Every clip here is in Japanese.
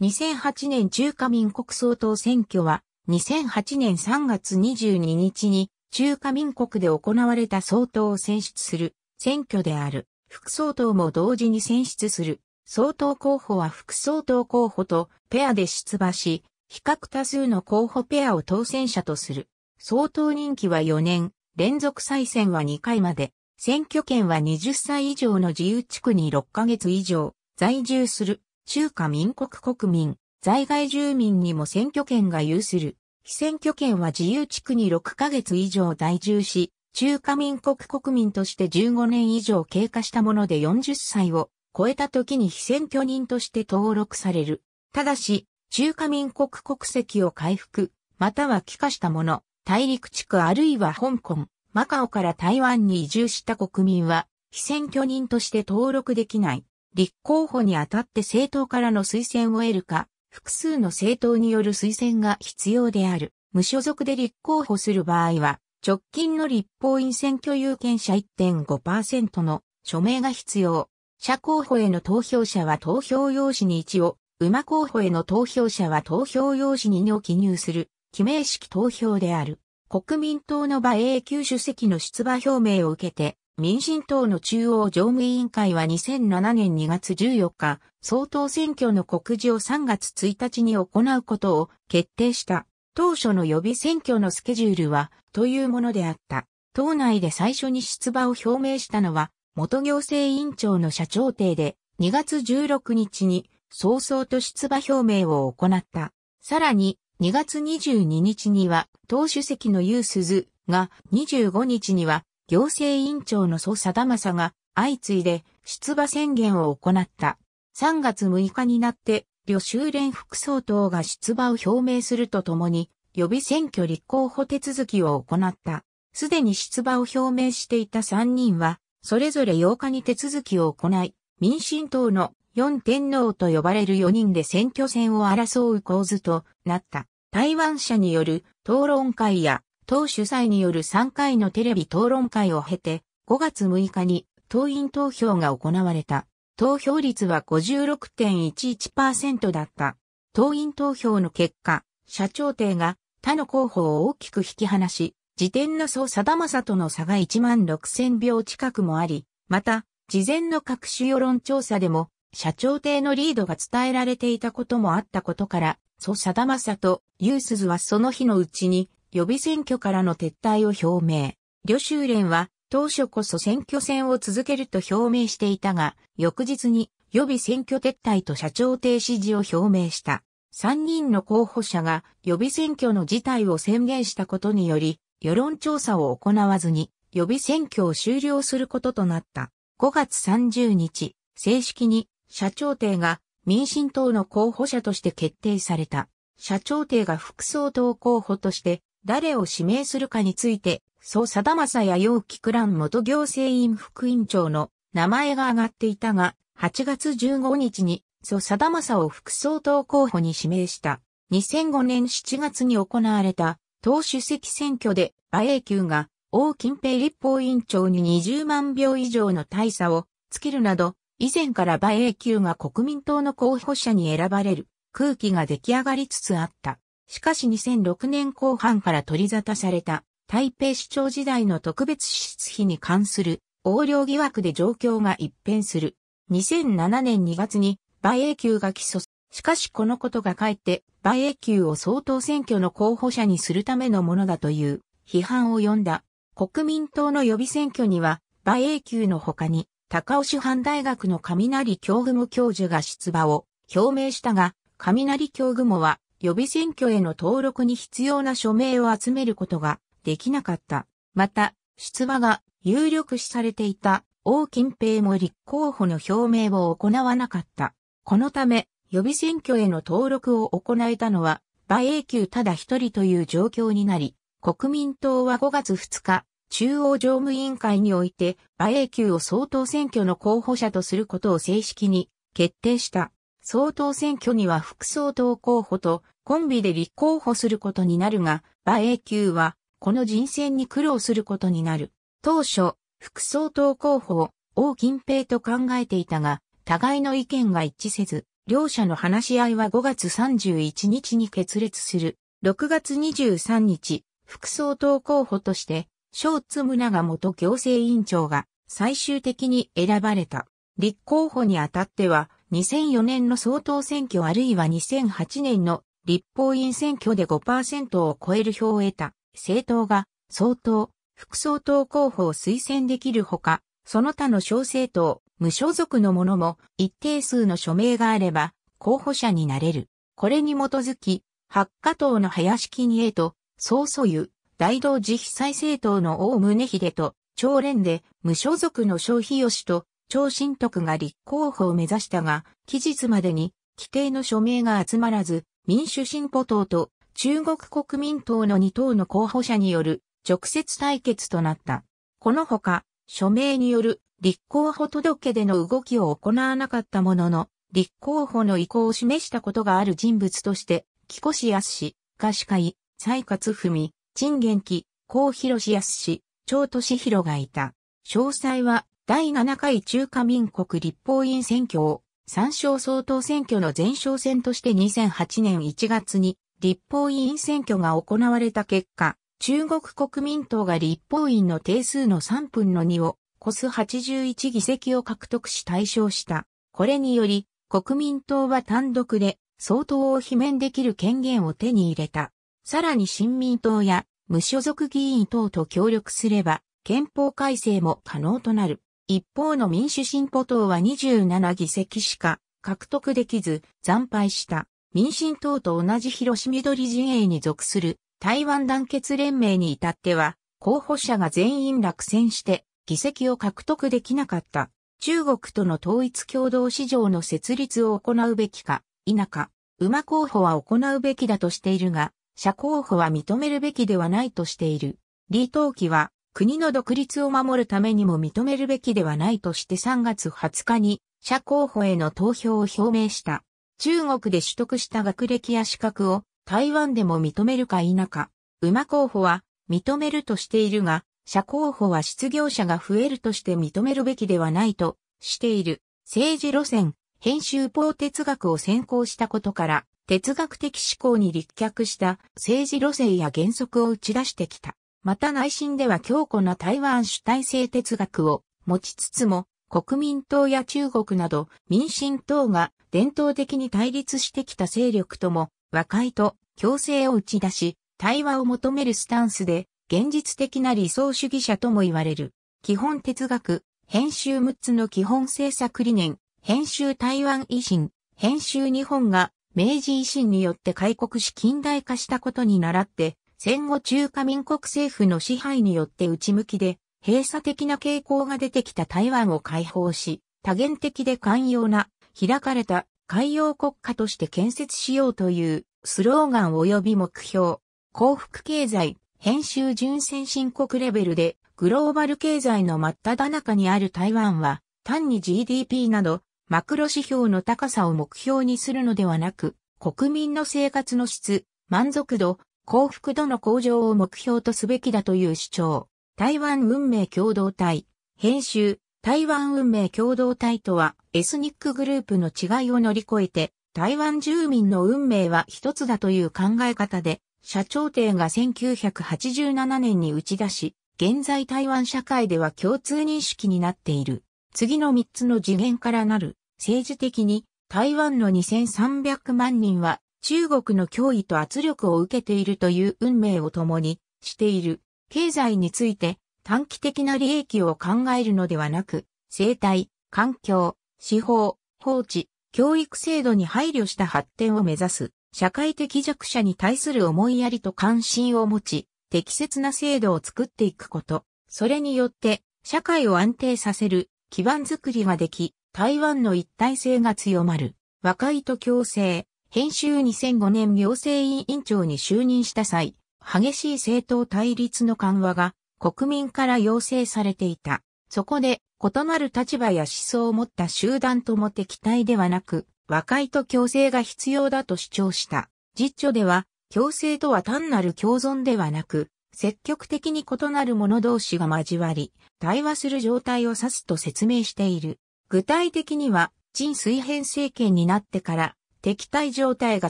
2008年中華民国総統選挙は、2008年3月22日に中華民国で行われた総統を選出する選挙である。副総統も同時に選出する。総統候補は副総統候補とペアで出馬し、比較多数の候補ペアを当選者とする。総統任期は4年、連続再選は2回まで。選挙権は20歳以上の自由地区に6ヶ月以上在住する中華民国国民、在外住民にも選挙権が有する。非選挙権は自由地区に6ヶ月以上在住し、中華民国国民として15年以上経過したもので40歳を超えた時に非選挙人として登録される。ただし、中華民国国籍を回復、または帰化した者、大陸地区あるいは香港、マカオから台湾に移住した国民は、非選挙人として登録できない。立候補にあたって政党からの推薦を得るか、複数の政党による推薦が必要である。無所属で立候補する場合は、直近の立法院選挙有権者1.5%の署名が必要。社候補への投票者は投票用紙に1を、馬候補への投票者は投票用紙に2を記入する、記名式投票である。国民党の場永久主席の出馬表明を受けて、民進党の中央常務委員会は2007年2月14日、総統選挙の告示を3月1日に行うことを決定した。当初の予備選挙のスケジュールは、というものであった。党内で最初に出馬を表明したのは、元行政委員長の社長邸で、2月16日に、早々と出馬表明を行った。さらに、2月22日には、党主席のユースズが25日には行政委員長の蘇貞正が相次いで出馬宣言を行った。3月6日になって、旅修連副総統が出馬を表明するとともに、予備選挙立候補手続きを行った。すでに出馬を表明していた3人は、それぞれ8日に手続きを行い、民進党の四天皇と呼ばれる4人で選挙戦を争う構図となった。台湾社による討論会や党主催による3回のテレビ討論会を経て、5月6日に党員投票が行われた。投票率は56.11%だった。党員投票の結果、社長邸が他の候補を大きく引き離し、時点の総貞正との差が1万6000票近くもあり、また、事前の各種世論調査でも、社長邸のリードが伝えられていたこともあったことから、総貞正とユースズはその日のうちに予備選挙からの撤退を表明。旅州連は当初こそ選挙戦を続けると表明していたが、翌日に予備選挙撤退と社長停止時を表明した。3人の候補者が予備選挙の事態を宣言したことにより、世論調査を行わずに予備選挙を終了することとなった。5月30日、正式に社長邸が民進党の候補者として決定された。社長邸が副総統候補として誰を指名するかについて、総貞正やクラン元行政院副委員長の名前が挙がっていたが、8月15日に総貞正を副総統候補に指名した。2005年7月に行われた党主席選挙で馬英九が王近平立法委員長に20万票以上の大差をつけるなど、以前から馬英九が国民党の候補者に選ばれる空気が出来上がりつつあった。しかし2006年後半から取り沙汰された台北市長時代の特別支出費に関する横領疑惑で状況が一変する。2007年2月に馬英九が起訴。しかしこのことがかえって馬英九を総統選挙の候補者にするためのものだという批判を呼んだ。国民党の予備選挙には馬英九の他に高尾市藩大学の雷京雲教授が出馬を表明したが、雷京雲は予備選挙への登録に必要な署名を集めることができなかった。また、出馬が有力視されていた王近平も立候補の表明を行わなかった。このため、予備選挙への登録を行えたのは、馬英九ただ一人という状況になり、国民党は5月2日、中央常務委員会において、馬英九を総統選挙の候補者とすることを正式に決定した。総統選挙には副総統候補とコンビで立候補することになるが、馬英九は、この人選に苦労することになる。当初、副総統候補を王金平と考えていたが、互いの意見が一致せず、両者の話し合いは5月31日に決裂する。6月23日、副総統候補として、小津村が元行政委員長が最終的に選ばれた。立候補にあたっては、2004年の総統選挙あるいは2008年の立法院選挙で5%を超える票を得た政党が総統、副総統候補を推薦できるほか、その他の小政党、無所属の者も一定数の署名があれば候補者になれる。これに基づき、八加党の林金栄と、総素湯、大道寺被災政党の大宗秀と、長連で無所属の消費吉と、超新徳が立候補を目指したが、期日までに規定の署名が集まらず、民主進歩党と中国国民党の2党の候補者による直接対決となった。このほか、署名による立候補届での動きを行わなかったものの、立候補の意向を示したことがある人物として、木越康氏、子会、蔡勝文、陳元気、高広康氏、長俊弘がいた。詳細は、第7回中華民国立法院選挙を参照総統選挙の前哨戦として2008年1月に立法委員選挙が行われた結果、中国国民党が立法院の定数の3分の2をコス81議席を獲得し対象した。これにより、国民党は単独で総統を罷免できる権限を手に入れた。さらに新民党や無所属議員等と協力すれば、憲法改正も可能となる。一方の民主進歩党は27議席しか獲得できず惨敗した。民進党と同じ広島緑陣営に属する台湾団結連盟に至っては、候補者が全員落選して議席を獲得できなかった。中国との統一共同市場の設立を行うべきか、否か、馬候補は行うべきだとしているが、社候補は認めるべきではないとしている。李登輝は国の独立を守るためにも認めるべきではないとして3月20日に、社候補への投票を表明した。中国で取得した学歴や資格を台湾でも認めるか否か、馬候補は認めるとしているが、社候補は失業者が増えるとして認めるべきではないとしている政治路線、編集法哲学を専攻したことから、哲学的思考に立脚した政治路線や原則を打ち出してきた。また内心では強固な台湾主体性哲学を持ちつつも、国民党や中国など民進党が伝統的に対立してきた勢力とも和解と共生を打ち出し、対話を求めるスタンスで現実的な理想主義者とも言われる。基本哲学、編集6つの基本政策理念、編集台湾維新、編集日本が明治維新によって開国し近代化したことに倣って、戦後中華民国政府の支配によって内向きで閉鎖的な傾向が出てきた台湾を解放し、多元的で寛容な、開かれた海洋国家として建設しようというスローガン及び目標、幸福経済、編集純先進国レベルでグローバル経済の真っ只中にある台湾は、単に GDP などマクロ指標の高さを目標にするのではなく、国民の生活の質、満足度、幸福度の向上を目標とすべきだという主張。台湾運命共同体。編集。台湾運命共同体とは、エスニックグループの違いを乗り越えて、台湾住民の運命は一つだという考え方で、社長帝が1987年に打ち出し、現在台湾社会では共通認識になっている。次の3つの次元からなる、政治的に台湾の2300万人は中国の脅威と圧力を受けているという運命を共にしている。経済について短期的な利益を考えるのではなく、生態、環境、司法、放置、教育制度に配慮した発展を目指す、社会的弱者に対する思いやりと関心を持ち、適切な制度を作っていくこと。それによって、社会を安定させる基盤づくりができ、台湾の一体性が強まる。和解と共生、編集2005年行政委員長に就任した際、激しい政党対立の緩和が国民から要請されていた。そこで、異なる立場や思想を持った集団とも敵対ではなく、和解と共生が必要だと主張した。実著では、共生とは単なる共存ではなく、積極的に異なる者同士が交わり、対話する状態を指すと説明している。具体的には、陳水平政権になってから、敵対状態が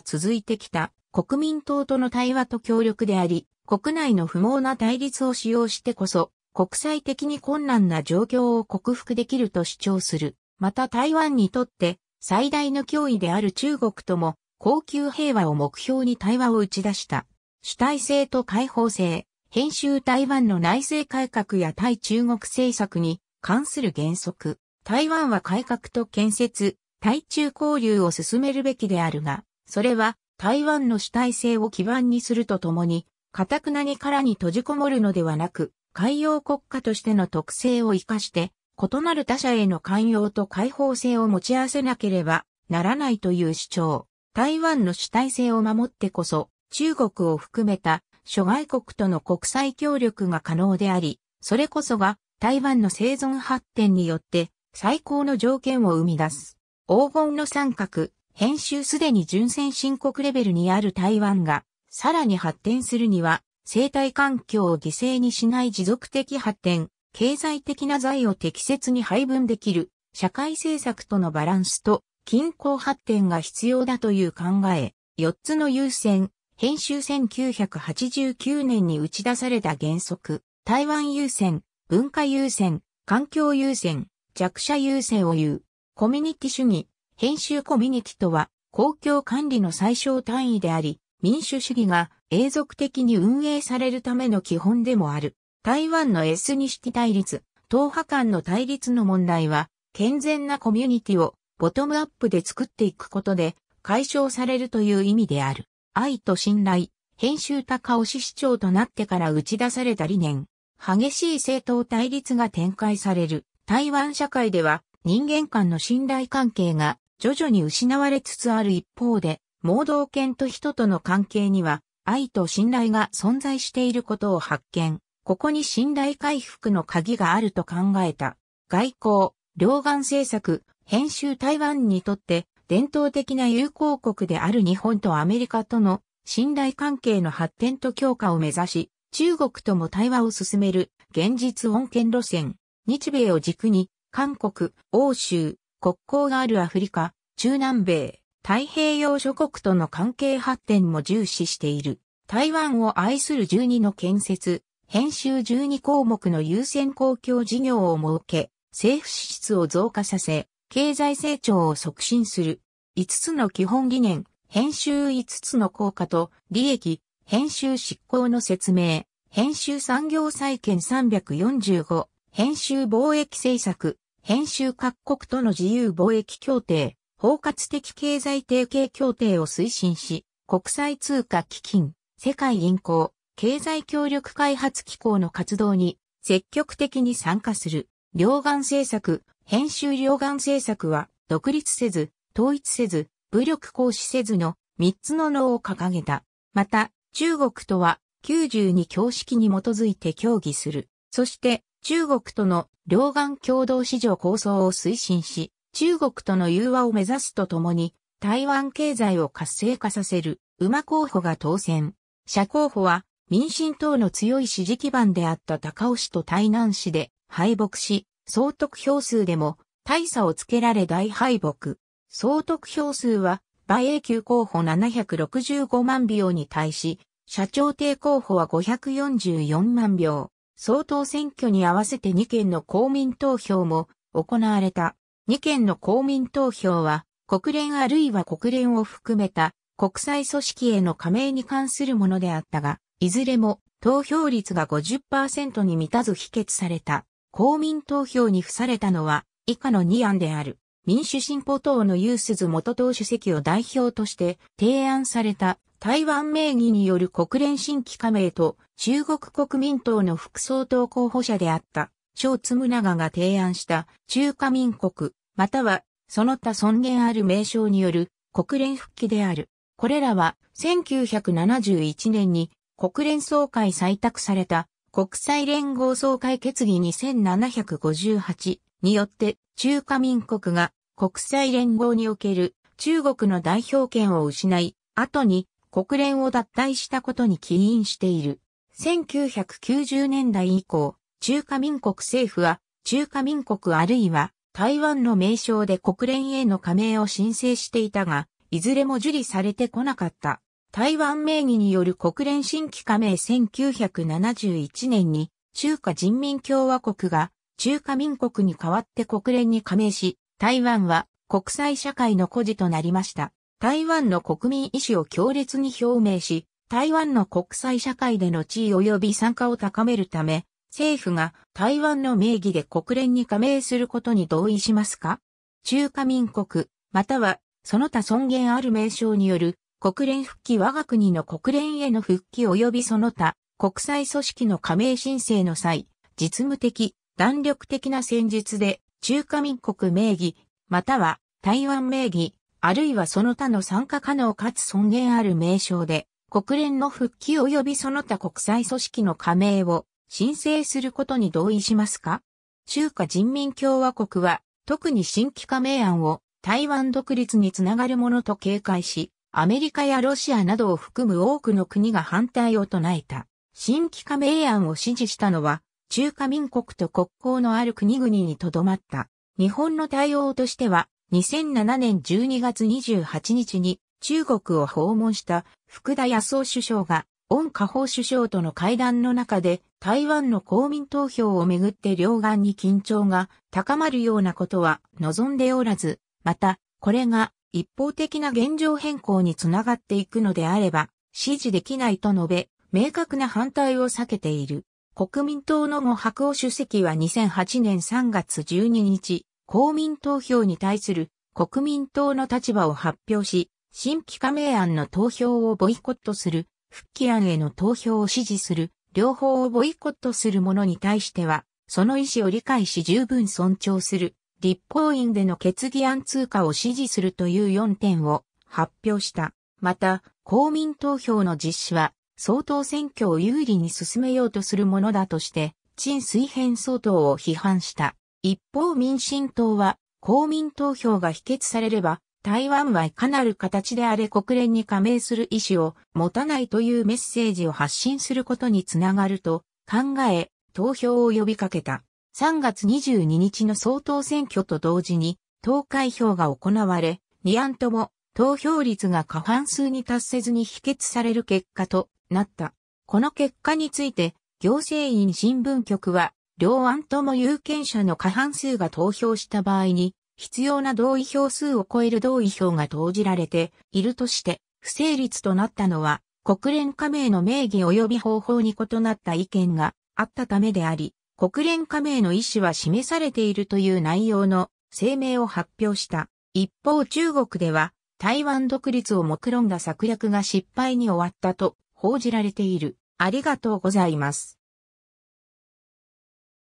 続いてきた国民党との対話と協力であり、国内の不毛な対立を使用してこそ、国際的に困難な状況を克服できると主張する。また台湾にとって最大の脅威である中国とも高級平和を目標に対話を打ち出した。主体性と開放性、編集台湾の内政改革や対中国政策に関する原則。台湾は改革と建設、対中交流を進めるべきであるが、それは台湾の主体性を基盤にするとともに、かたくなに殻に閉じこもるのではなく、海洋国家としての特性を活かして、異なる他者への寛容と開放性を持ち合わせなければならないという主張。台湾の主体性を守ってこそ、中国を含めた諸外国との国際協力が可能であり、それこそが台湾の生存発展によって最高の条件を生み出す。黄金の三角、編集すでに純正申告レベルにある台湾が、さらに発展するには、生態環境を犠牲にしない持続的発展、経済的な財を適切に配分できる、社会政策とのバランスと、均衡発展が必要だという考え、四つの優先、編集1989年に打ち出された原則、台湾優先、文化優先、環境優先、弱者優先を言う。コミュニティ主義、編集コミュニティとは、公共管理の最小単位であり、民主主義が永続的に運営されるための基本でもある。台湾のエスニシティ対立、党派間の対立の問題は、健全なコミュニティをボトムアップで作っていくことで解消されるという意味である。愛と信頼、編集高尾市市長となってから打ち出された理念。激しい政党対立が展開される。台湾社会では人間間の信頼関係が徐々に失われつつある一方で、盲導犬と人との関係には愛と信頼が存在していることを発見。ここに信頼回復の鍵があると考えた。外交、両岸政策、編集台湾にとって伝統的な友好国である日本とアメリカとの信頼関係の発展と強化を目指し、中国とも対話を進める現実恩恵路線、日米を軸に韓国、欧州、国交があるアフリカ、中南米、太平洋諸国との関係発展も重視している。台湾を愛する12の建設、編集12項目の優先公共事業を設け、政府支出を増加させ、経済成長を促進する。5つの基本理念、編集5つの効果と利益、編集執行の説明、編集産業再建345、編集貿易政策、編集各国との自由貿易協定、包括的経済提携協定を推進し、国際通貨基金、世界銀行、経済協力開発機構の活動に積極的に参加する。両岸政策、編集両岸政策は独立せず、統一せず、武力行使せずの3つの脳を掲げた。また、中国とは92教式に基づいて協議する。そして、中国との両岸共同市場構想を推進し、中国との融和を目指すとともに、台湾経済を活性化させる、馬候補が当選。社候補は、民進党の強い支持基盤であった高尾市と台南市で敗北し、総得票数でも大差をつけられ大敗北。総得票数は、馬英九候補765万票に対し、社長定候補は544万票。総統選挙に合わせて2件の公民投票も行われた。2件の公民投票は、国連あるいは国連を含めた国際組織への加盟に関するものであったが、いずれも投票率が50%に満たず否決された。公民投票に付されたのは以下の2案である。民主進歩党のユースズ元党主席を代表として提案された台湾名義による国連新規加盟と中国国民党の副総統候補者であった、小津宗が提案した中華民国、またはその他尊厳ある名称による国連復帰である。これらは1971年に国連総会採択された国際連合総会決議2758によって中華民国が国際連合における中国の代表権を失い、後に国連を脱退したことに起因している。1990年代以降、中華民国政府は、中華民国あるいは台湾の名称で国連への加盟を申請していたが、いずれも受理されてこなかった。台湾名義による国連新規加盟1971年に中華人民共和国が中華民国に代わって国連に加盟し、台湾は国際社会の孤児となりました。台湾の国民意志を強烈に表明し、台湾の国際社会での地位及び参加を高めるため、政府が台湾の名義で国連に加盟することに同意しますか中華民国、またはその他尊厳ある名称による国連復帰我が国の国連への復帰及びその他国際組織の加盟申請の際、実務的、弾力的な戦術で中華民国名義、または台湾名義、あるいはその他の参加可能かつ尊厳ある名称で国連の復帰及びその他国際組織の加盟を申請することに同意しますか中華人民共和国は特に新規加盟案を台湾独立につながるものと警戒し、アメリカやロシアなどを含む多くの国が反対を唱えた。新規加盟案を支持したのは、中華民国と国交のある国々にとどまった。日本の対応としては、2007年12月28日に中国を訪問した福田康夫首相が、温家宝首相との会談の中で、台湾の公民投票をめぐって両岸に緊張が高まるようなことは望んでおらず、また、これが一方的な現状変更につながっていくのであれば、支持できないと述べ、明確な反対を避けている。国民党の後白尾主席は2008年3月12日、公民投票に対する国民党の立場を発表し、新規加盟案の投票をボイコットする、復帰案への投票を支持する、両方をボイコットする者に対しては、その意思を理解し十分尊重する、立法院での決議案通過を支持するという4点を発表した。また、公民投票の実施は、総統選挙を有利に進めようとするものだとして、陳水扁総統を批判した。一方民進党は、公民投票が否決されれば、台湾はいかなる形であれ国連に加盟する意思を持たないというメッセージを発信することにつながると考え、投票を呼びかけた。3月22日の総統選挙と同時に投開票が行われ、2案とも投票率が過半数に達せずに否決される結果となった。この結果について、行政院新聞局は、両案とも有権者の過半数が投票した場合に、必要な同意票数を超える同意票が投じられているとして、不成立となったのは、国連加盟の名義及び方法に異なった意見があったためであり、国連加盟の意思は示されているという内容の声明を発表した。一方中国では、台湾独立を目論んだ策略が失敗に終わったと報じられている。ありがとうございます。